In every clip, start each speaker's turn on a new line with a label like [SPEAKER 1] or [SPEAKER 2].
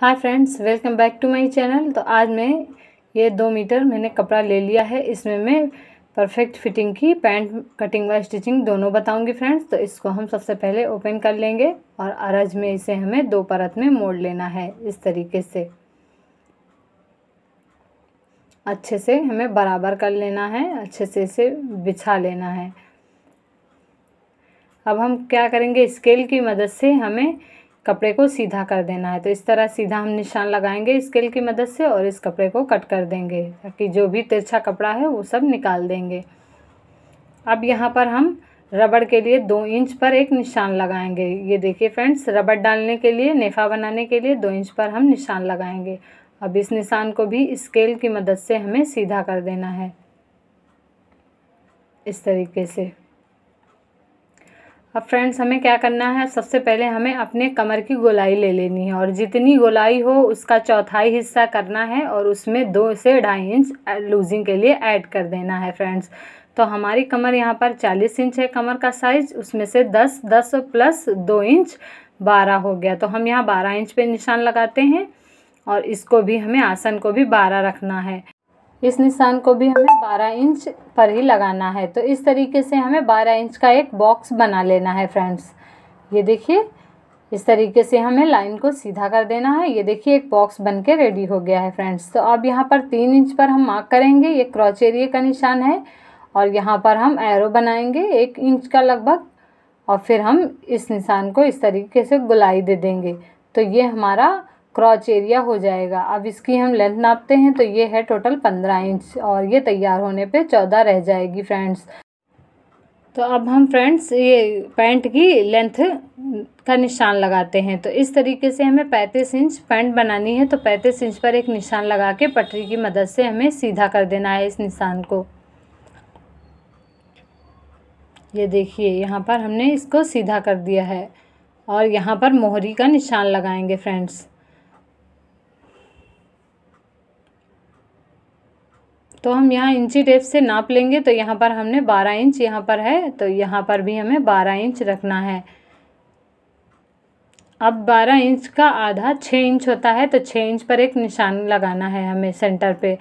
[SPEAKER 1] hi friends welcome back to my channel तो आज मैं ये दो मीटर मैंने कपड़ा ले लिया है इसमें मैं परफेक्ट फिटिंग की पैंट कटिंग व स्टिचिंग दोनों बताऊंगी फ्रेंड्स तो इसको हम सबसे पहले ओपन कर लेंगे और अरज में इसे हमें दो परत में मोड़ लेना है इस तरीके से अच्छे से हमें बराबर कर लेना है अच्छे से इसे बिछा लेना है अब हम क्या करेंगे स्केल की मदद से हमें कपड़े को सीधा कर देना है तो इस तरह सीधा हम निशान लगाएंगे स्केल की मदद से और इस कपड़े को कट कर देंगे ताकि जो भी तिरछा कपड़ा है वो सब निकाल देंगे अब यहाँ पर हम रबड़ के लिए दो इंच पर एक निशान लगाएंगे ये देखिए फ्रेंड्स रबड़ डालने के लिए नेफा बनाने के लिए दो इंच पर हम निशान लगाएंगे अब इस निशान को भी स्केल की मदद से हमें सीधा कर देना है इस तरीके से अब फ्रेंड्स हमें क्या करना है सबसे पहले हमें अपने कमर की गोलाई ले लेनी है और जितनी गोलाई हो उसका चौथाई हिस्सा करना है और उसमें दो से ढाई इंच लूजिंग के लिए ऐड कर देना है फ्रेंड्स तो हमारी कमर यहाँ पर चालीस इंच है कमर का साइज उसमें से दस दस प्लस दो इंच बारह हो गया तो हम यहाँ बारह इंच पे निशान लगाते हैं और इसको भी हमें आसन को भी बारह रखना है इस निशान को भी हमें 12 इंच पर ही लगाना है तो इस तरीके से हमें 12 इंच का एक बॉक्स बना लेना है फ्रेंड्स ये देखिए इस तरीके से हमें लाइन को सीधा कर देना है ये देखिए एक बॉक्स बन के रेडी हो गया है फ्रेंड्स तो अब यहाँ पर तीन इंच पर हम मार्क करेंगे ये क्रॉच का निशान है और यहाँ पर हम एरो बनाएंगे एक इंच का लगभग और फिर हम इस निशान को इस तरीके से गुलाई दे देंगे तो ये हमारा क्रॉच एरिया हो जाएगा अब इसकी हम लेंथ नापते हैं तो ये है टोटल पंद्रह इंच और ये तैयार होने पे चौदह रह जाएगी फ्रेंड्स तो अब हम फ्रेंड्स ये पैंट की लेंथ का निशान लगाते हैं तो इस तरीके से हमें पैंतीस इंच पैंट बनानी है तो पैंतीस इंच पर एक निशान लगा के पटरी की मदद से हमें सीधा कर देना है इस निशान को ये देखिए यहाँ पर हमने इसको सीधा कर दिया है और यहाँ पर मोहरी का निशान लगाएंगे फ्रेंड्स तो हम यहाँ इंची टेप से नाप लेंगे तो यहाँ पर हमने बारह इंच यहाँ पर है तो यहाँ पर भी हमें बारह इंच रखना है अब बारह इंच का आधा छः इंच होता है तो छः इंच पर एक निशान लगाना है हमें सेंटर पे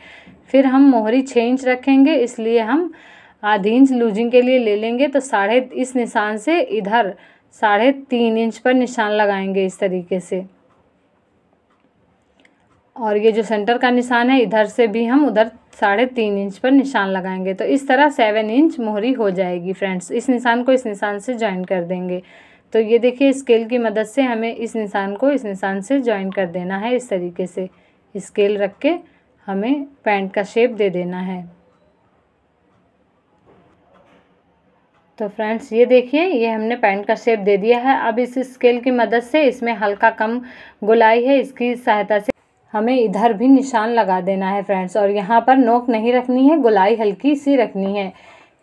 [SPEAKER 1] फिर हम मोहरी छः इंच रखेंगे इसलिए हम आधी इंच लूजिंग के लिए ले लेंगे तो साढ़े इस निशान से इधर साढ़े तीन इंच पर निशान लगाएंगे इस तरीके से और ये जो सेंटर का निशान है इधर से भी हम उधर साढ़े तीन इंच पर निशान लगाएंगे तो इस तरह सेवन इंच मोहरी हो जाएगी फ्रेंड्स इस निशान को इस निशान से ज्वाइन कर देंगे तो ये देखिए स्केल की मदद से हमें इस निशान को इस निशान से ज्वाइन कर देना है इस तरीके से स्केल रख के हमें पैंट का शेप दे देना है तो फ्रेंड्स ये देखिए ये हमने पैंट का शेप दे दिया है अब इस स्केल की मदद से इसमें हल्का कम गुलाई है इसकी सहायता से हमें इधर भी निशान लगा देना है फ्रेंड्स और यहाँ पर नोक नहीं रखनी है गुलाई हल्की सी रखनी है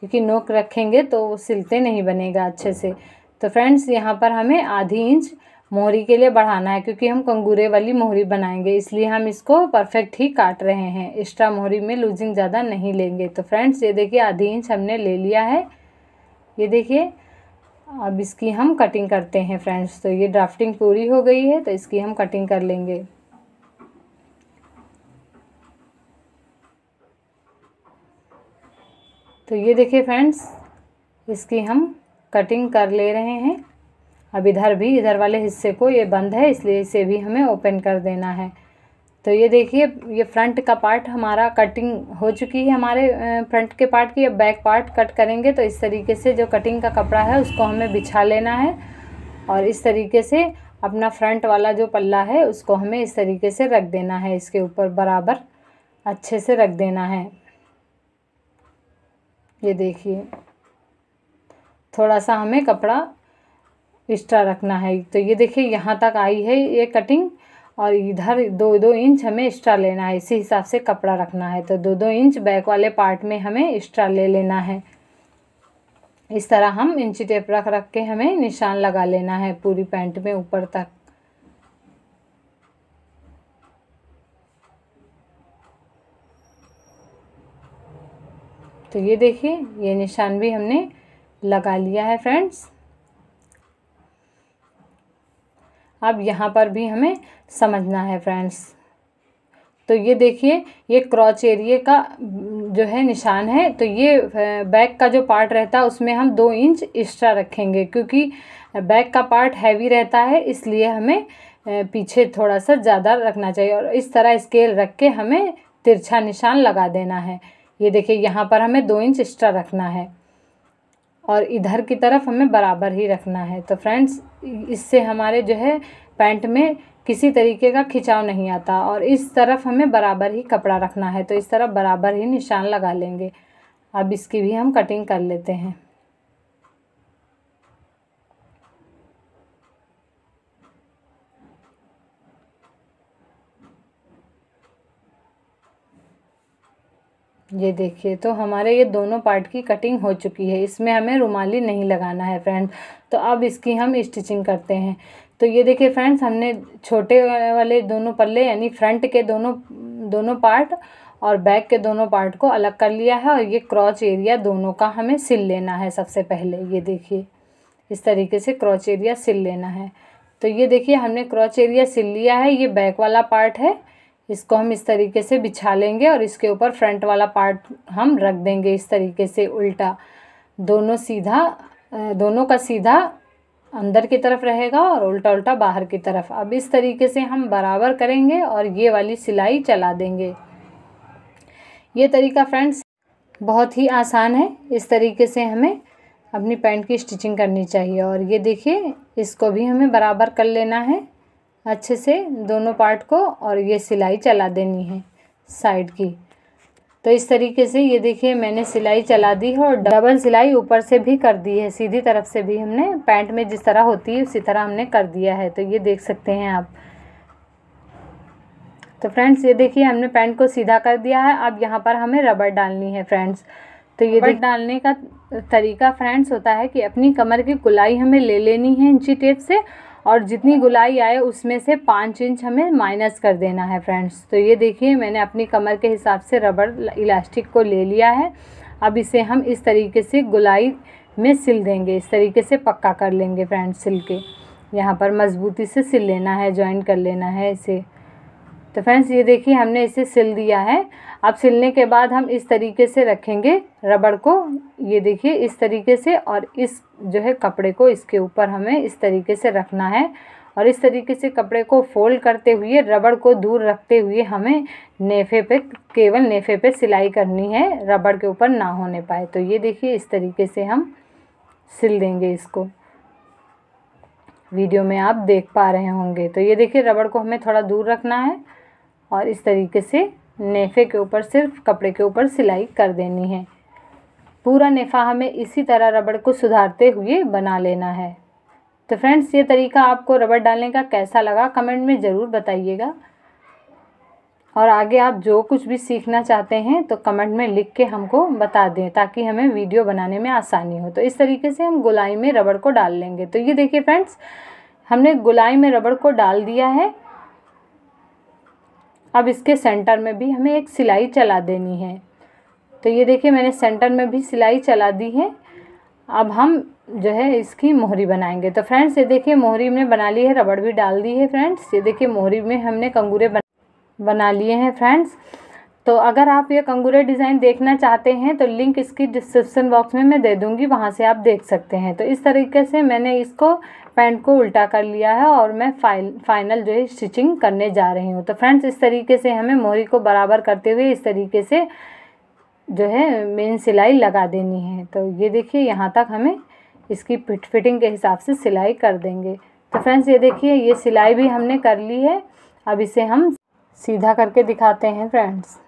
[SPEAKER 1] क्योंकि नोक रखेंगे तो वो सिलते नहीं बनेगा अच्छे से तो फ्रेंड्स यहाँ पर हमें आधी इंच मोहरी के लिए बढ़ाना है क्योंकि हम कंगूरे वाली मोहरी बनाएंगे इसलिए हम इसको परफेक्ट ही काट रहे हैं एक्स्ट्रा मोहरी में लूजिंग ज़्यादा नहीं लेंगे तो फ्रेंड्स ये देखिए आधी इंच हमने ले लिया है ये देखिए अब इसकी हम कटिंग करते हैं फ्रेंड्स तो ये ड्राफ्टिंग पूरी हो गई है तो इसकी हम कटिंग कर लेंगे तो ये देखिए फ्रेंड्स इसकी हम कटिंग कर ले रहे हैं अब इधर भी इधर वाले हिस्से को ये बंद है इसलिए इसे भी हमें ओपन कर देना है तो ये देखिए ये फ्रंट का पार्ट हमारा कटिंग हो चुकी है हमारे फ्रंट के पार्ट की अब बैक पार्ट कट करेंगे तो इस तरीके से जो कटिंग का कपड़ा है उसको हमें बिछा लेना है और इस तरीके से अपना फ्रंट वाला जो पल्ला है उसको हमें इस तरीके से रख देना है इसके ऊपर बराबर अच्छे से रख देना है ये देखिए थोड़ा सा हमें कपड़ा एक्स्ट्रा रखना है तो ये देखिए यहाँ तक आई है ये कटिंग और इधर दो दो इंच हमें एक्स्ट्रा लेना है इसी हिसाब से कपड़ा रखना है तो दो दो इंच बैक वाले पार्ट में हमें एक्स्ट्रा ले लेना है इस तरह हम इंची टेप रख रख के हमें निशान लगा लेना है पूरी पैंट में ऊपर तक तो ये देखिए ये निशान भी हमने लगा लिया है फ्रेंड्स अब यहाँ पर भी हमें समझना है फ्रेंड्स तो ये देखिए ये क्रॉच एरिए का जो है निशान है तो ये बैक का जो पार्ट रहता है उसमें हम दो इंच एक्स्ट्रा रखेंगे क्योंकि बैक का पार्ट हैवी रहता है इसलिए हमें पीछे थोड़ा सा ज़्यादा रखना चाहिए और इस तरह स्केल रख के हमें तिरछा निशान लगा देना है ये देखिए यहाँ पर हमें दो इंच एक्स्ट्रा रखना है और इधर की तरफ हमें बराबर ही रखना है तो फ्रेंड्स इससे हमारे जो है पैंट में किसी तरीके का खिंचाव नहीं आता और इस तरफ हमें बराबर ही कपड़ा रखना है तो इस तरफ बराबर ही निशान लगा लेंगे अब इसकी भी हम कटिंग कर लेते हैं ये देखिए तो हमारे ये दोनों पार्ट की कटिंग हो चुकी है इसमें हमें रुमाली नहीं लगाना है फ्रेंड्स तो अब इसकी हम स्टिचिंग करते हैं तो ये देखिए फ्रेंड्स हमने छोटे वाले दोनों पल्ले यानी फ्रंट के दोनों दोनों पार्ट और बैक के दोनों पार्ट को अलग कर लिया है और ये क्रॉच एरिया दोनों का हमें सिल लेना है सबसे पहले ये देखिए इस तरीके से क्रॉच एरिया सिल लेना है तो ये देखिए हमने क्रॉच एरिया सिल लिया है ये बैक वाला पार्ट है इसको हम इस तरीके से बिछा लेंगे और इसके ऊपर फ्रंट वाला पार्ट हम रख देंगे इस तरीके से उल्टा दोनों सीधा दोनों का सीधा अंदर की तरफ रहेगा और उल्टा उल्टा बाहर की तरफ अब इस तरीके से हम बराबर करेंगे और ये वाली सिलाई चला देंगे ये तरीका फ्रेंड्स बहुत ही आसान है इस तरीके से हमें अपनी पैंट की स्टिचिंग करनी चाहिए और ये देखिए इसको भी हमें बराबर कर लेना है अच्छे से दोनों पार्ट को और ये सिलाई चला देनी है साइड की तो इस तरीके से ये देखिए मैंने सिलाई चला दी है और डबल सिलाई ऊपर से भी कर दी है सीधी तरफ से भी हमने पैंट में जिस तरह होती है उसी तरह हमने कर दिया है तो ये देख सकते हैं आप तो फ्रेंड्स ये देखिए हमने पैंट को सीधा कर दिया है अब यहाँ पर हमें रबड़ डालनी है फ्रेंड्स तो ये रबड़ डालने का तरीका फ्रेंड्स होता है कि अपनी कमर की कुलाई हमें ले लेनी है इंची टेप से और जितनी गुलाई आए उसमें से पाँच इंच हमें माइनस कर देना है फ्रेंड्स तो ये देखिए मैंने अपनी कमर के हिसाब से रबड़ इलास्टिक को ले लिया है अब इसे हम इस तरीके से गुलाई में सिल देंगे इस तरीके से पक्का कर लेंगे फ्रेंड्स सिल के यहाँ पर मज़बूती से सिल लेना है ज्वाइन कर लेना है इसे तो फ्रेंड्स ये देखिए हमने इसे सिल दिया है अब सिलने के बाद हम इस तरीके से रखेंगे रबड़ को ये देखिए इस तरीके से और इस जो है कपड़े को इसके ऊपर हमें इस तरीके से रखना है और इस तरीके से कपड़े को फोल्ड करते हुए रबड़ को दूर रखते हुए हमें नेफे पे केवल नेफे पे सिलाई करनी है रबड़ के ऊपर ना होने पाए तो ये देखिए इस तरीके से हम सिल देंगे इसको वीडियो में आप देख पा रहे होंगे तो ये देखिए रबड़ को हमें थोड़ा दूर रखना है और इस तरीके से नेफे के ऊपर सिर्फ कपड़े के ऊपर सिलाई कर देनी है पूरा नेफा हमें इसी तरह रबड़ को सुधारते हुए बना लेना है तो फ्रेंड्स ये तरीका आपको रबड़ डालने का कैसा लगा कमेंट में ज़रूर बताइएगा और आगे आप जो कुछ भी सीखना चाहते हैं तो कमेंट में लिख के हमको बता दें ताकि हमें वीडियो बनाने में आसानी हो तो इस तरीके से हम गुलाई में रबड़ को डाल लेंगे तो ये देखिए फ्रेंड्स हमने गुलाई में रबड़ को डाल दिया है अब इसके सेंटर में भी हमें एक सिलाई चला देनी है तो ये देखिए मैंने सेंटर में भी सिलाई चला दी है अब हम जो है इसकी मोहरी बनाएंगे तो फ्रेंड्स ये देखिए मोहरी हमने बना ली है रबड़ भी डाल दी है फ्रेंड्स ये देखिए मोहरी में हमने कंगूरे बना लिए हैं फ्रेंड्स तो अगर आप ये कंगूरे डिज़ाइन देखना चाहते हैं तो लिंक इसकी डिस्क्रिप्सन बॉक्स में मैं दे दूँगी वहाँ से आप देख सकते हैं तो इस तरीके से मैंने इसको पैंट को उल्टा कर लिया है और मैं फाइल फाइनल जो है स्टिचिंग करने जा रही हूँ तो फ्रेंड्स इस तरीके से हमें मोहरी को बराबर करते हुए इस तरीके से जो है मेन सिलाई लगा देनी है तो ये देखिए यहाँ तक हमें इसकी फिट फिटिंग के हिसाब से सिलाई कर देंगे तो फ्रेंड्स ये देखिए ये सिलाई भी हमने कर ली है अब इसे हम सीधा करके दिखाते हैं फ्रेंड्स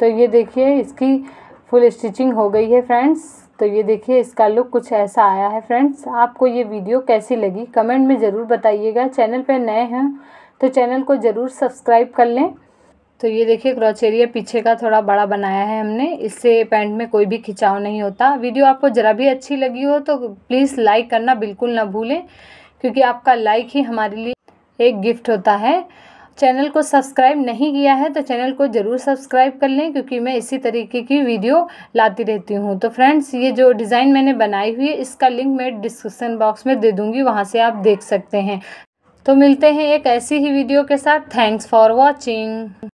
[SPEAKER 1] तो ये देखिए इसकी फुल स्टिचिंग हो गई है फ्रेंड्स तो ये देखिए इसका लुक कुछ ऐसा आया है फ्रेंड्स आपको ये वीडियो कैसी लगी कमेंट में ज़रूर बताइएगा चैनल पर नए हैं तो चैनल को ज़रूर सब्सक्राइब कर लें तो ये देखिए क्रॉचेरिया पीछे का थोड़ा बड़ा बनाया है हमने इससे पैंट में कोई भी खिंचाव नहीं होता वीडियो आपको ज़रा भी अच्छी लगी हो तो प्लीज़ लाइक करना बिल्कुल ना भूलें क्योंकि आपका लाइक ही हमारे लिए एक गिफ्ट होता है चैनल को सब्सक्राइब नहीं किया है तो चैनल को ज़रूर सब्सक्राइब कर लें क्योंकि मैं इसी तरीके की वीडियो लाती रहती हूँ तो फ्रेंड्स ये जो डिज़ाइन मैंने बनाई हुई है इसका लिंक मैं डिस्क्रिप्सन बॉक्स में दे दूँगी वहाँ से आप देख सकते हैं तो मिलते हैं एक ऐसी ही वीडियो के साथ थैंक्स फॉर वॉचिंग